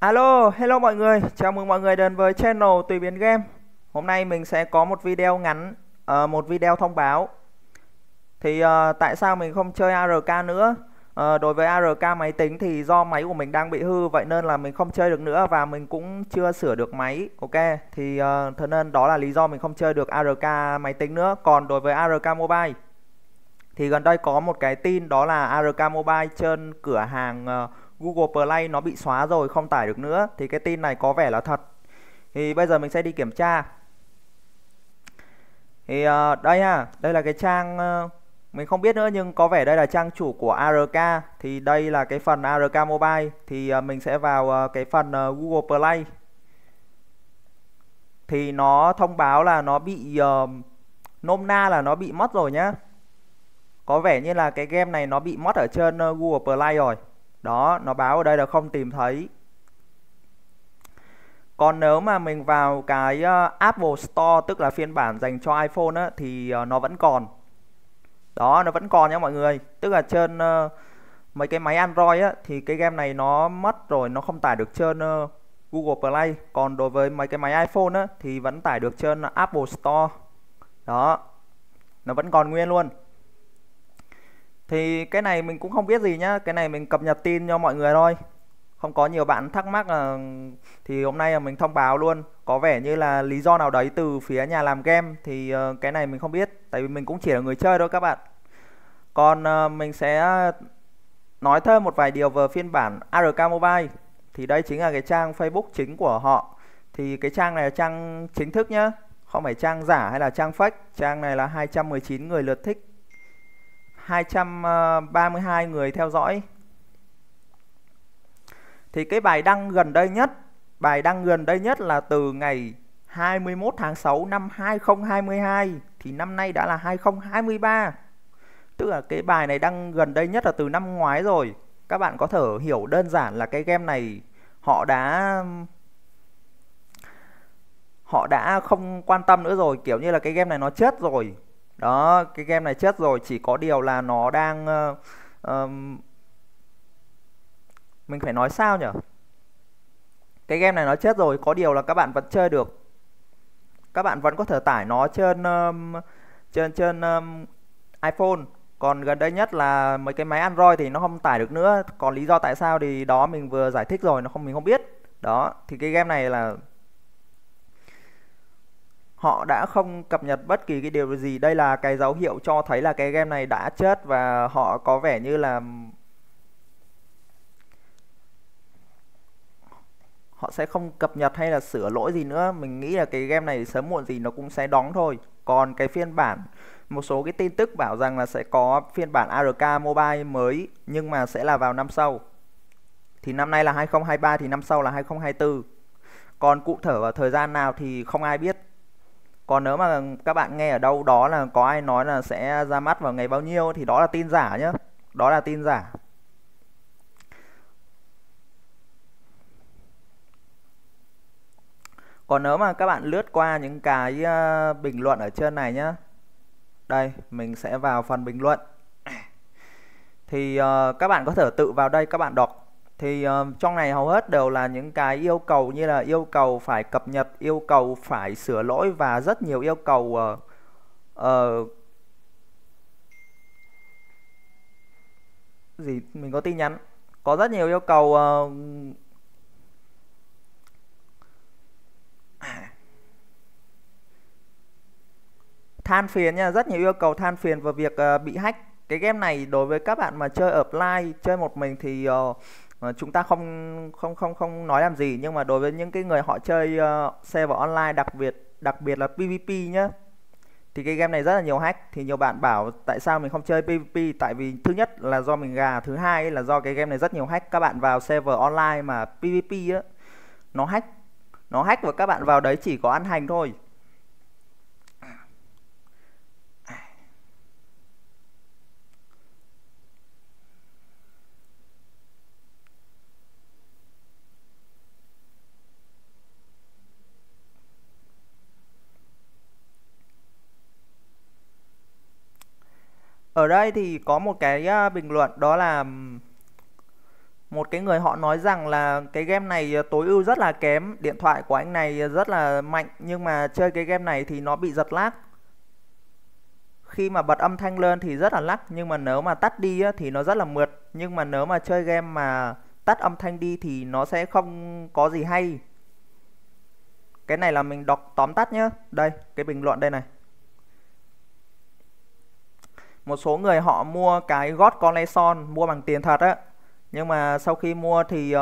Alo, hello mọi người, chào mừng mọi người đến với channel Tùy Biến Game Hôm nay mình sẽ có một video ngắn, ờ, một video thông báo Thì ờ, tại sao mình không chơi ARK nữa? Ờ, đối với ARK máy tính thì do máy của mình đang bị hư Vậy nên là mình không chơi được nữa và mình cũng chưa sửa được máy Ok, thì uh, thế nên đó là lý do mình không chơi được ARK máy tính nữa Còn đối với ARK Mobile Thì gần đây có một cái tin đó là ARK Mobile trên cửa hàng... Google Play nó bị xóa rồi không tải được nữa thì cái tin này có vẻ là thật thì bây giờ mình sẽ đi kiểm tra thì ờ, đây ha đây là cái trang ờ, mình không biết nữa nhưng có vẻ đây là trang chủ của ARK thì đây là cái phần ARK Mobile thì ờ, mình sẽ vào cái phần Google Play thì nó thông báo là nó bị nôm na là nó bị mất rồi nhá có vẻ như là cái game này nó bị mất ở trên Google Play rồi đó nó báo ở đây là không tìm thấy còn nếu mà mình vào cái ờ, Apple Store tức là phiên bản dành cho iPhone á, thì ờ, nó vẫn còn đó nó vẫn còn nha mọi người tức là trên uh, mấy cái máy Android á, thì cái game này nó mất rồi nó không tải được trên uh, Google Play còn đối với mấy cái máy iPhone á, thì vẫn tải được trên Apple Store đó nó vẫn còn nguyên luôn thì cái này mình cũng không biết gì nhá cái này mình cập nhật tin cho mọi người thôi không có nhiều bạn thắc mắc là thì hôm nay là mình thông báo luôn có vẻ như là lý do nào đấy từ phía nhà làm game thì ờ, cái này mình không biết tại vì mình cũng chỉ là người chơi thôi các bạn còn ờ, mình sẽ nói thêm một vài điều về phiên bản ARK Mobile thì đây chính là cái trang Facebook chính của họ thì cái trang này là trang chính thức nhá không phải trang giả hay là trang fake trang này là 219 người lượt thích 232 ờ, người theo dõi thì cái bài đăng gần đây nhất bài đăng gần đây nhất là từ ngày 21 tháng 6 năm 2022 thì năm nay đã là 2023 tức là cái bài này đăng gần đây nhất là từ năm ngoái rồi các bạn có thể hiểu đơn giản là cái game này họ đã họ đã không quan tâm nữa rồi kiểu như là cái game này nó chết rồi đó cái game này chết rồi chỉ có điều là nó đang uh, um, mình phải nói sao nhở cái game này nó chết rồi có điều là các bạn vẫn chơi được các bạn vẫn có thể tải nó trên um, trên trên um, iPhone còn gần đây nhất là mấy cái máy Android thì nó không tải được nữa còn lý do tại sao thì đó mình vừa giải thích rồi nó không mình không biết đó thì cái game này là họ đã không cập nhật bất kỳ cái điều gì đây là cái dấu hiệu cho thấy là cái game này đã chết và họ có vẻ như là họ sẽ không cập nhật hay là sửa lỗi gì nữa mình nghĩ là cái game này sớm muộn gì nó cũng sẽ đóng thôi còn cái phiên bản một số cái tin tức bảo rằng là sẽ có phiên bản ARK Mobile mới nhưng mà sẽ là vào năm sau thì năm nay là 2023 thì năm sau là 2024 còn cụ thể vào thời gian nào thì không ai biết còn nếu mà các bạn nghe ở đâu đó là có ai nói là sẽ ra mắt vào ngày bao nhiêu thì đó là tin giả nhé đó là tin giả còn nếu mà các bạn lướt qua những cái ờ, bình luận ở trên này nhé đây mình sẽ vào phần bình luận thì uh, các bạn có thể tự vào đây các bạn đọc thì uh, trong này hầu hết đều là những cái yêu cầu như là yêu cầu phải cập nhật yêu cầu phải sửa lỗi và rất nhiều yêu cầu uh, uh, gì mình có tin nhắn có rất nhiều yêu cầu uh, than phiền nha rất nhiều yêu cầu than phiền và việc uh, bị hack cái game này đối với các bạn mà chơi offline chơi một mình thì uh, Ờ, chúng ta không không không không nói làm gì nhưng mà đối với những cái người họ chơi uh, ờ, server online đặc biệt đặc biệt là PVP nhá thì cái game này rất là nhiều hack thì nhiều bạn bảo tại sao mình không chơi PVP tại vì thứ nhất là do mình gà thứ hai là do cái game này rất nhiều hack các bạn vào server online mà PVP á nó hack nó hack và các bạn vào đấy chỉ có ăn hành thôi ở đây thì có một cái à, bình luận đó là một cái người họ nói rằng là cái game này à, tối ưu rất là kém điện thoại của anh này à, rất là mạnh nhưng mà chơi cái game này thì nó bị giật lag khi mà bật âm thanh lên thì rất là lắc nhưng mà nếu mà tắt đi thì nó rất là mượt nhưng mà nếu mà chơi game mà tắt âm thanh đi thì nó sẽ không có gì hay cái này là mình đọc tóm tắt nhé đây cái bình luận đây này một số người họ mua cái gót con son mua bằng tiền thật á nhưng mà sau khi mua thì uh,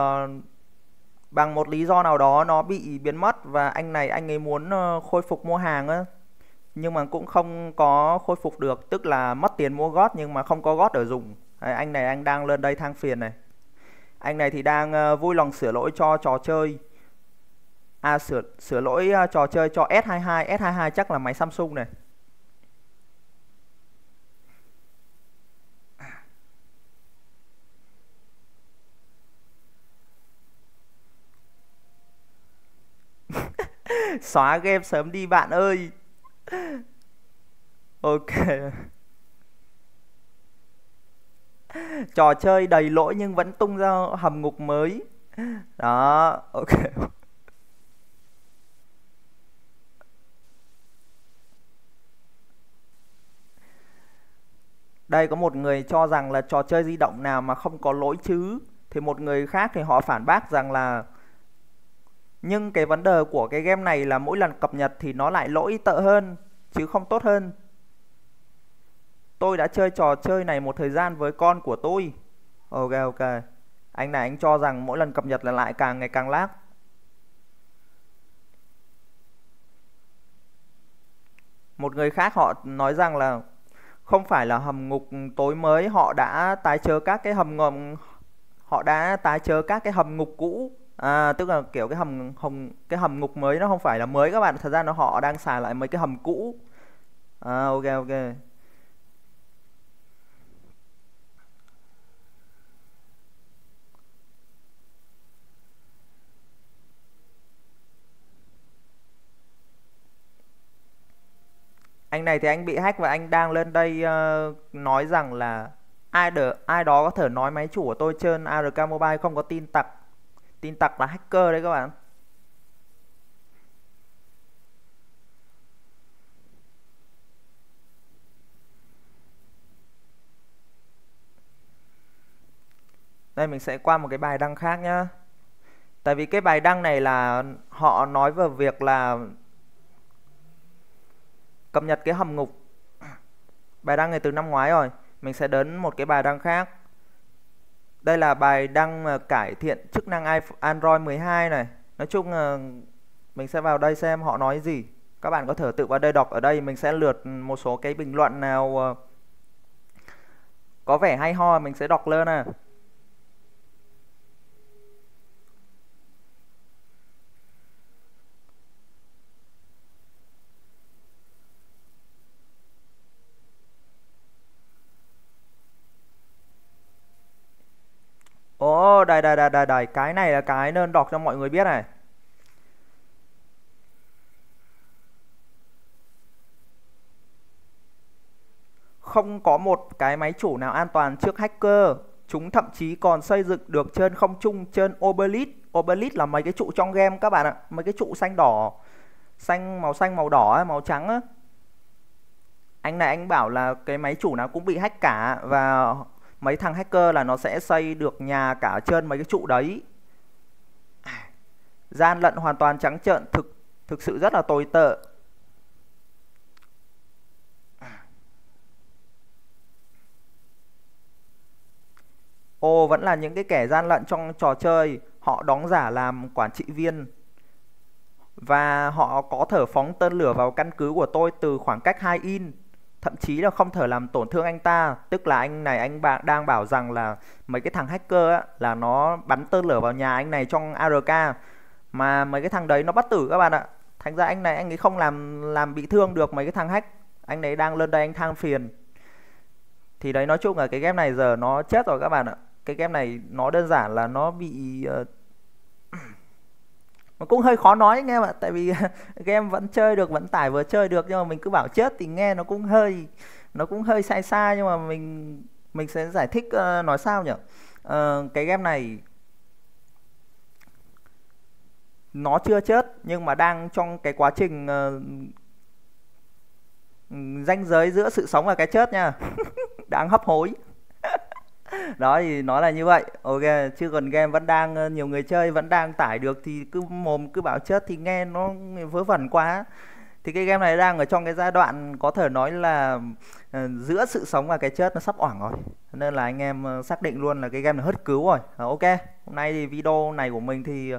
bằng một lý do nào đó nó bị biến mất và anh này anh ấy muốn ờ, khôi phục mua hàng á nhưng mà cũng không có khôi phục được tức là mất tiền mua gót nhưng mà không có gót để dùng Đấy, anh này anh đang lên đây thang phiền này anh này thì đang ờ, vui lòng sửa lỗi cho trò chơi à sửa sửa lỗi trò chơi cho S22 S22 chắc là máy Samsung này xóa game sớm đi bạn ơi ok trò chơi đầy lỗi nhưng vẫn tung ra hầm ngục mới đó ok đây có một người cho rằng là trò chơi di động nào mà không có lỗi chứ thì một người khác thì họ phản bác rằng là nhưng cái vấn đề của cái game này là mỗi lần cập nhật thì nó lại lỗi tệ hơn chứ không tốt hơn tôi đã chơi trò chơi này một thời gian với con của tôi ok ok anh này anh cho rằng mỗi lần cập nhật là lại càng ngày càng lag một người khác họ nói rằng là không phải là hầm ngục tối mới họ đã tái chớ các cái hầm ngầm họ đã tái chớ các cái hầm ngục cũ À, tức là kiểu cái hầm hồng cái hầm ngục mới nó không phải là mới các bạn thật ra nó họ đang xài lại mấy cái hầm cũ à, ok ok anh này thì anh bị hack và anh đang lên đây uh, nói rằng là ai đờ, ai đó có thể nói máy chủ của tôi trên ARK Mobile không có tin tặc tin tặc là hacker đấy các bạn đây mình sẽ qua một cái bài đăng khác nhá tại vì cái bài đăng này là họ nói về việc là cập nhật cái hầm ngục bài đăng này từ năm ngoái rồi mình sẽ đến một cái bài đăng khác đây là bài đăng ờ, cải thiện chức năng Android 12 này. Nói chung ờ, mình sẽ vào đây xem họ nói gì. Các bạn có thể tự vào đây đọc ở đây mình sẽ lượt một số cái bình luận nào ờ, có vẻ hay ho mình sẽ đọc lên nè. À. Ờ đây đây đây đây đây Cái này là cái nên đọc cho mọi người biết này Không có một cái máy chủ nào an toàn trước hacker Chúng thậm chí còn xây dựng được trên không trung trên Obelisk Obelisk là mấy cái trụ trong game các bạn ạ Mấy cái trụ xanh đỏ Xanh màu xanh màu đỏ màu trắng á anh này anh bảo là cái máy chủ nào cũng bị hack cả và mấy thằng hacker là nó sẽ xây được nhà cả trên mấy cái trụ đấy gian lận hoàn toàn trắng trợn thực thực sự rất là tồi tệ Ô vẫn là những cái kẻ gian lận trong trò chơi Họ đóng giả làm quản trị viên Và họ có thở phóng tên lửa vào căn cứ của tôi từ khoảng cách 2 in thậm chí là không thể làm tổn thương anh ta tức là anh này anh bạn đang bảo rằng là mấy cái thằng hacker á, là nó bắn tơ lửa vào nhà anh này trong ARK mà mấy cái thằng đấy nó bắt tử các bạn ạ thành ra anh này anh ấy không làm làm bị thương được mấy cái thằng hack anh ấy đang lên đây anh thang phiền thì đấy nói chung là cái game này giờ nó chết rồi các bạn ạ cái game này nó đơn giản là nó bị uh, mà cũng hơi khó nói anh em ạ tại vì game vẫn chơi được vẫn tải vừa chơi được nhưng mà mình cứ bảo chết thì nghe nó cũng hơi nó cũng hơi sai xa nhưng mà mình mình sẽ giải thích uh, nói sao nhỉ uh, cái game này nó chưa chết nhưng mà đang trong cái quá trình uh, ranh giới giữa sự sống và cái chết nha đáng hấp hối đó thì nói là như vậy ok chứ còn game vẫn đang ờ, nhiều người chơi vẫn đang tải được thì cứ mồm cứ bảo chết thì nghe nó vớ vẩn quá thì cái game này đang ở trong cái giai đoạn có thể nói là ờ, giữa sự sống và cái chết nó sắp oảng rồi nên là anh em ờ, xác định luôn là cái game này hất cứu rồi ok hôm nay thì video này của mình thì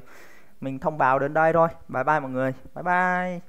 mình thông báo đến đây thôi bye bye mọi người bye bye